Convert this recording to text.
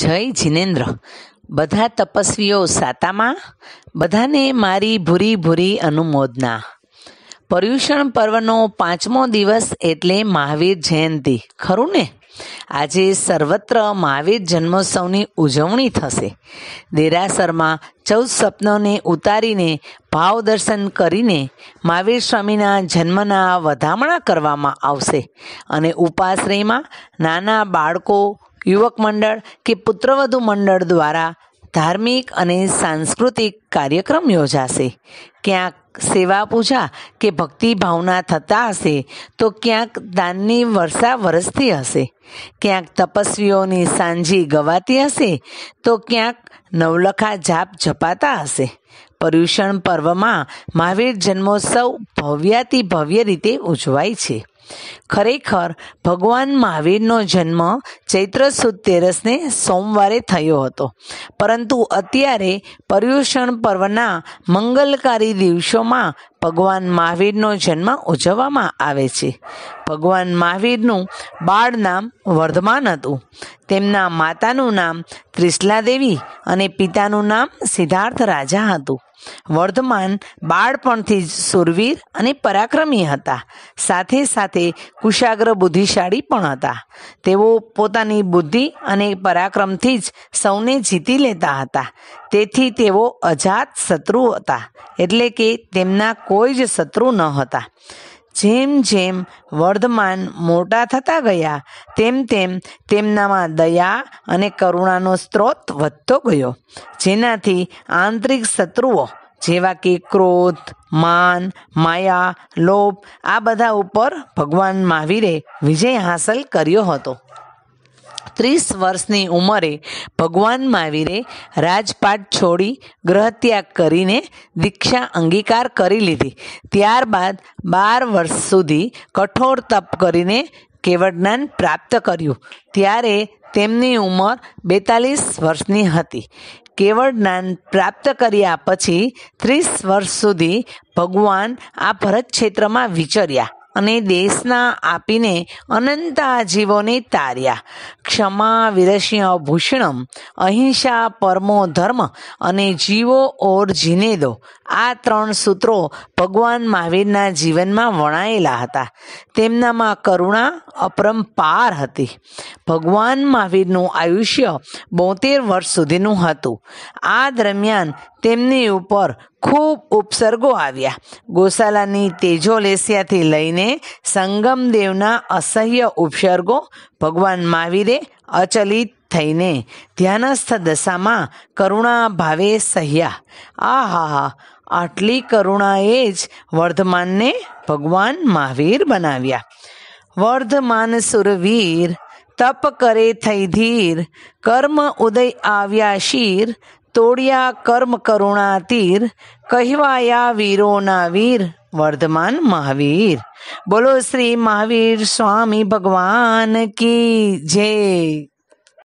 જય જિનેન્દ્ર બધા તપસ્વીઓ સાતામાં બધાને મારી ભૂરી ભૂરી અનુમોદના પર્યુષણ પર્વનો પાંચમો દિવસ એટલે મહાવીર જયંતિ ખરું ને આજે સર્વત્ર મહાવીર જન્મોત્સવની ઉજવણી થશે દેરાસરમાં ચૌદ સપનોને ઉતારીને ભાવ દર્શન કરીને મહાવીર સ્વામીના જન્મના વધામણા કરવામાં આવશે અને ઉપાશ્રયમાં નાના બાળકો યુવક મંડળ કે પુત્રવધુ મંડળ દ્વારા ધાર્મિક અને સાંસ્કૃતિક કાર્યક્રમ યોજાશે ક્યાંક સેવા પૂજા કે ભક્તિ ભાવના થતા હશે તો ક્યાંક દાનની વર્ષા વરસતી હશે ક્યાંક તપસ્વીઓની સાંજી ગવાતી હશે તો ક્યાંક નવલખા જાપ જપાતા હશે પર્યુષણ પર્વમાં મહાવીર જન્મોત્સવ ભવ્યાતિ ભવ્ય રીતે ઉજવાય છે ખરેખર ભગવાન મહાવીરનો જન્મ ચૈત્ર સુદ તેરસને સોમવારે થયો હતો પરંતુ અત્યારે પર્યુષણ પર્વના મંગલકારી દિવસોમાં ભગવાન મહાવીરનો જન્મ ઉજવવામાં આવે છે ભગવાન મહાવીરનું બાળ નામ વર્ધમાન હતું તેમના માતાનું નામ ત્રિશલા દેવી અને પિતાનું નામ સિદ્ધાર્થ રાજા હતું વર્ધમાન બાળપણથી જ સુરવીર અને પરાક્રમી હતા સાથે સાથે સાથે કુશાગ્ર બુદ્ધિશાળી પણ હતા તેઓ પોતાની બુદ્ધિ અને પરાક્રમથી જ સૌને જીતી લેતા હતા તેથી તેઓ અજાત શત્રુ હતા એટલે કે તેમના કોઈ જ શત્રુ ન હતા જેમ જેમ વર્ધમાન મોટા થતા ગયા તેમ તેમ તેમનામાં દયા અને કરુણાનો સ્ત્રોત વધતો ગયો જેનાથી આંતરિક શત્રુઓ જેવા કે ક્રોધ માન માયા લોભ આ બધા ઉપર ભગવાન મહાવીરે વિજય હાંસલ કર્યો હતો ત્રીસ વર્ષની ઉંમરે ભગવાન મહાવીરે રાજપાટ છોડી ગ્રહત્યાગ કરીને દીક્ષા અંગીકાર કરી લીધી ત્યારબાદ બાર વર્ષ સુધી કઠોર તપ કરીને કેવડજ્ઞાન પ્રાપ્ત કર્યું ત્યારે તેમની ઉંમર બેતાલીસ વર્ષની હતી કેવળ જ્ઞાન પ્રાપ્ત કર્યા પછી ત્રીસ વર્ષ સુધી ભગવાન આ ભરત ક્ષેત્રમાં વિચર્યા અને દેશના આપીને અનંતા જીવોને તાર્યા ક્ષમા વિરસ્ય ભૂષણમ અહિંસા પરમો ધર્મ અને જીવો ઓર જીને દો આ ત્રણ સૂત્રો ભગવાન મહાવીરના જીવનમાં વણાયેલા હતા તેમનામાં કરુણા અપરંપાર હતી ભગવાન મહાવીરનું આયુષ્ય બોતેર વર્ષ સુધીનું હતું આ દરમિયાન તેમની ઉપર ખૂબ ઉપસર્ગો આવ્યા ગોશાલાની તેજોલેસિયાથી લઈને સંગમદેવના અસહ્ય ઉપસર્ગો ભગવાન મહાવીરે અચલિત થઈને ધ્યાનસ્થ દશામાં કરુણા ભાવે સહ્યા આ આટલી કરુણાએ જ વર્ધમાનને ભગવાન મહાવીર બનાવ્યા વર્ધમાન સુરવીર તપ કરે થઈ ધીર કર્મ ઉદય આવ્યા શીર તોડિયા કર્મ કરુણા તીર કહેવાયા વીરોના વીર વર્ધમાન મહાવીર બોલો શ્રી મહાવીર સ્વામી ભગવાન કી જય